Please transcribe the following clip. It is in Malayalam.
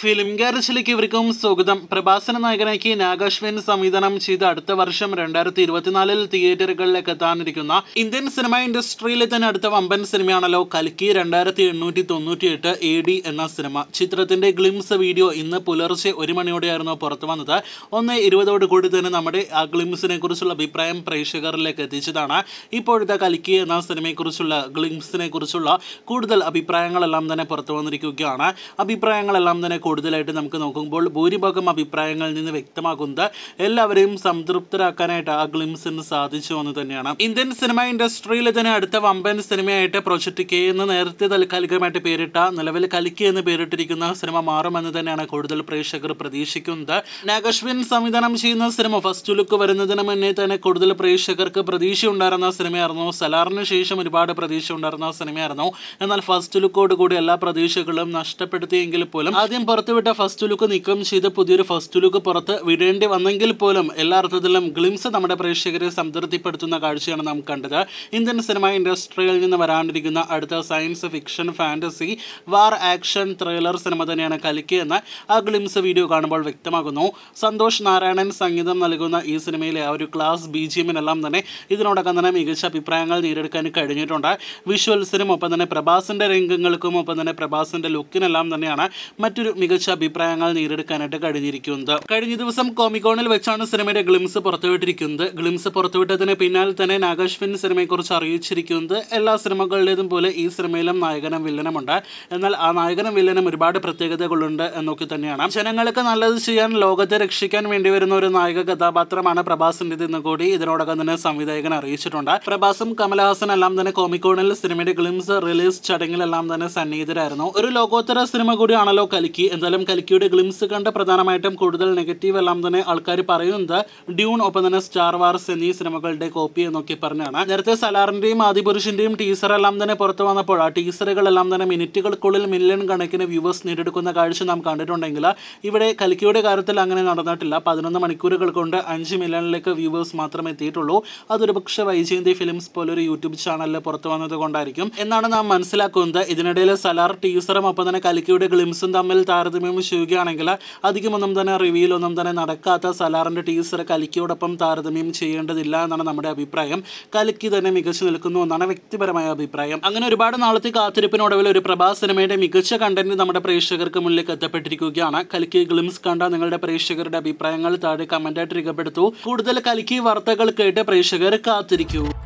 ഫിലിം ഗാരസിലേക്ക് ഇവർക്കും സ്വാഗതം പ്രഭാസന നായകനാക്കി നാഗാശ്വൻ സംവിധാനം ചെയ്ത് അടുത്ത വർഷം രണ്ടായിരത്തി ഇരുപത്തിനാലിൽ തിയേറ്ററുകളിലേക്ക് എത്താനിരിക്കുന്ന ഇന്ത്യൻ സിനിമ ഇൻഡസ്ട്രിയിലെ തന്നെ അടുത്ത വമ്പൻ സിനിമയാണല്ലോ കൽക്കി രണ്ടായിരത്തി എണ്ണൂറ്റി തൊണ്ണൂറ്റി എട്ട് എ ഡി എന്ന സിനിമ ചിത്രത്തിന്റെ ഗ്ലിംസ് വീഡിയോ ഇന്ന് പുലർച്ചെ ഒരു മണിയോടെയായിരുന്നു പുറത്തു വന്നത് ഒന്ന് ഇരുപതോട് കൂടി തന്നെ നമ്മുടെ ആ ഗ്ലിംസിനെ കുറിച്ചുള്ള അഭിപ്രായം പ്രേക്ഷകരിലേക്ക് എത്തിച്ചതാണ് ഇപ്പോഴത്തെ കൽക്കി എന്ന സിനിമയെക്കുറിച്ചുള്ള ഗ്ലിംസിനെ കുറിച്ചുള്ള കൂടുതൽ അഭിപ്രായങ്ങളെല്ലാം തന്നെ പുറത്തു വന്നിരിക്കുകയാണ് അഭിപ്രായങ്ങളെല്ലാം തന്നെ കൂടുതലായിട്ട് നമുക്ക് നോക്കുമ്പോൾ ഭൂരിഭാഗം അഭിപ്രായങ്ങളിൽ നിന്ന് വ്യക്തമാകുന്നത് എല്ലാവരെയും സംതൃപ്തരാക്കാനായിട്ട് ആ ഗ്ലിംസിന് സാധിച്ചു എന്ന് തന്നെയാണ് ഇന്ത്യൻ സിനിമ ഇൻഡസ്ട്രിയിൽ തന്നെ അടുത്ത വമ്പൻ സിനിമയായിട്ട് പ്രൊജക്ട് കെ എന്ന് നേരത്തെ താൽക്കാലികമായിട്ട് പേരിട്ട നിലവിൽ കലിക്കി എന്ന് പേരിട്ടിരിക്കുന്ന സിനിമ മാറുമെന്ന് തന്നെയാണ് കൂടുതൽ പ്രേക്ഷകർ പ്രതീക്ഷിക്കുന്നത് നാഗശ്വിൻ സംവിധാനം ചെയ്യുന്ന സിനിമ ഫസ്റ്റ് ലുക്ക് വരുന്നതിന് മുന്നേ തന്നെ കൂടുതൽ പ്രേക്ഷകർക്ക് പ്രതീക്ഷ ഉണ്ടായിരുന്ന സിനിമയായിരുന്നു സലാറിന് ശേഷം ഒരുപാട് പ്രതീക്ഷ ഉണ്ടായിരുന്ന സിനിമയായിരുന്നു എന്നാൽ ഫസ്റ്റ് ലുക്കോട് കൂടി എല്ലാ പ്രതീക്ഷകളും നഷ്ടപ്പെടുത്തിയെങ്കിൽ പോലും ആദ്യം പുറത്തുവിട്ട ഫസ്റ്റ് ലുക്ക് നീക്കം ചെയ്ത് പുതിയൊരു ഫസ്റ്റ് ലുക്ക് പുറത്ത് വിടേണ്ടി വന്നെങ്കിൽ പോലും എല്ലാ അർത്ഥത്തിലും ഗ്ലിംസ് നമ്മുടെ പ്രേക്ഷകരെ സംതൃപ്തിപ്പെടുത്തുന്ന കാഴ്ചയാണ് നാം കണ്ടത് ഇന്ത്യൻ സിനിമ ഇൻഡസ്ട്രിയിൽ നിന്ന് വരാണ്ടിരിക്കുന്ന അടുത്ത science fiction fantasy war action thriller cinema തന്നെയാണ് കലിക്ക് എന്ന് ആ ഗ്ലിംസ് വീഡിയോ കാണുമ്പോൾ വ്യക്തമാകുന്നു സന്തോഷ് നാരായണൻ സംഗീതം നൽകുന്ന ഈ സിനിമയിലെ ആ ഒരു ക്ലാസ് ബി ജി എമ്മിനെല്ലാം തന്നെ ഇതിനോടൊക്കെ തന്നെ മികച്ച അഭിപ്രായങ്ങൾ നേടിയെടുക്കാൻ കഴിഞ്ഞിട്ടുണ്ട് വിഷ്വൽസിനും ഒപ്പം തന്നെ പ്രഭാസിൻ്റെ രംഗങ്ങൾക്കും ഒപ്പം തന്നെ പ്രഭാസിൻ്റെ ലുക്കിനെല്ലാം തന്നെയാണ് മറ്റൊരു മികച്ച അഭിപ്രായങ്ങൾ നേരിടക്കാനായിട്ട് കഴിഞ്ഞിരിക്കുന്നത് കഴിഞ്ഞ ദിവസം കോമിക്കോണിൽ വെച്ചാണ് സിനിമയുടെ ഗ്ലിംസ് പുറത്തുവിട്ടിരിക്കുന്നത് ഗ്ലിംസ് പുറത്തുവിട്ടതിന് പിന്നാലെ തന്നെ നാഗേഷ് ഫിൻ സിനിമയെക്കുറിച്ച് അറിയിച്ചിരിക്കുന്നത് എല്ലാ സിനിമകളിലേതും പോലെ ഈ സിനിമയിലും നായകനും വില്ലനുമുണ്ട് എന്നാൽ ആ നായകനും വില്ലനും ഒരുപാട് പ്രത്യേകതകളുണ്ട് എന്നൊക്കെ തന്നെയാണ് ജനങ്ങൾക്ക് നല്ലത് ചെയ്യാൻ ലോകത്തെ രക്ഷിക്കാൻ വേണ്ടി വരുന്ന ഒരു നായക കഥാപാത്രമാണ് ഇന്ന് കൂടി ഇതിനോടകം തന്നെ സംവിധായകൻ അറിയിച്ചിട്ടുണ്ട് പ്രഭാസും കമലഹാസൻ എല്ലാം തന്നെ കോമിക്കോണിൽ സിനിമയുടെ ഗ്ലിംസ് റിലീസ് ചടങ്ങിലെല്ലാം തന്നെ സന്നിഹിതരായിരുന്നു ഒരു ലോകോത്തര സിനിമ കൂടിയാണല്ലോ കലിക്കി എന്നാലും കൽക്കിയുടെ ഗ്ലിംസ് കണ്ട് പ്രധാനമായിട്ടും കൂടുതൽ നെഗറ്റീവ് എല്ലാം തന്നെ ആൾക്കാർ പറയുന്നത് ഡ്യൂൺ ഒപ്പം തന്നെ സ്റ്റാർ വാർസ് എന്നീ സിനിമകളുടെ കോപ്പി എന്നൊക്കെ പറഞ്ഞാണ് നേരത്തെ സലാറിന്റെയും ആദിപുരുഷന്റെയും ടീസർ എല്ലാം തന്നെ പുറത്തു വന്നപ്പോൾ ആ ടീസറുകളെല്ലാം തന്നെ മിനിറ്റുകൾക്കുള്ളിൽ മില്യൺ കണക്കിന് വ്യൂവേഴ്സ് നേടിയെടുക്കുന്ന കാഴ്ച നാം കണ്ടിട്ടുണ്ടെങ്കിൽ ഇവിടെ കൽക്കിയുടെ കാര്യത്തിൽ അങ്ങനെ നടന്നിട്ടില്ല പതിനൊന്ന് മണിക്കൂറുകൾ കൊണ്ട് അഞ്ച് മില്യണിലേക്ക് വ്യൂവേഴ്സ് മാത്രമേ എത്തിയിട്ടുള്ളൂ അതൊരു പക്ഷേ വൈജയന്തി ഫിലിംസ് പോലൊരു യൂട്യൂബ് ചാനലിൽ പുറത്തു വന്നത് കൊണ്ടായിരിക്കും എന്നാണ് നാം മനസ്സിലാക്കുന്നത് ഇതിനിടയിൽ സലാർ ടീസറും ഒപ്പം തന്നെ കലിക്കയുടെ ഗ്ലിംസും തമ്മിൽ താര താരതമ്യം ചെയ്യുകയാണെങ്കിൽ അധികമൊന്നും തന്നെ റിവ്യൂലൊന്നും തന്നെ നടക്കാത്ത സലാറിൻ്റെ ടീസർ കലിക്കയോടൊപ്പം താരതമ്യം ചെയ്യേണ്ടതില്ല എന്നാണ് നമ്മുടെ അഭിപ്രായം കലിക്ക് തന്നെ മികച്ചു നിൽക്കുന്നു എന്നാണ് വ്യക്തിപരമായ അഭിപ്രായം അങ്ങനെ ഒരുപാട് നാളത്തെ കാത്തിരിപ്പിനൊടുവിൽ ഒരു പ്രഭാസ് സിനിമയുടെ മികച്ച കണ്ടന്റ് നമ്മുടെ പ്രേക്ഷകർക്ക് മുന്നിലേക്ക് എത്തപ്പെട്ടിരിക്കുകയാണ് കലിക്ക് ഗ്ലിംസ് കണ്ട നിങ്ങളുടെ പ്രേക്ഷകരുടെ അഭിപ്രായങ്ങൾ താഴെ കമൻ്റായിട്ട് രേഖപ്പെടുത്തൂ കൂടുതൽ കലിക്ക് വാർത്തകൾ കേട്ട് പ്രേക്ഷകർ കാത്തിരിക്കൂ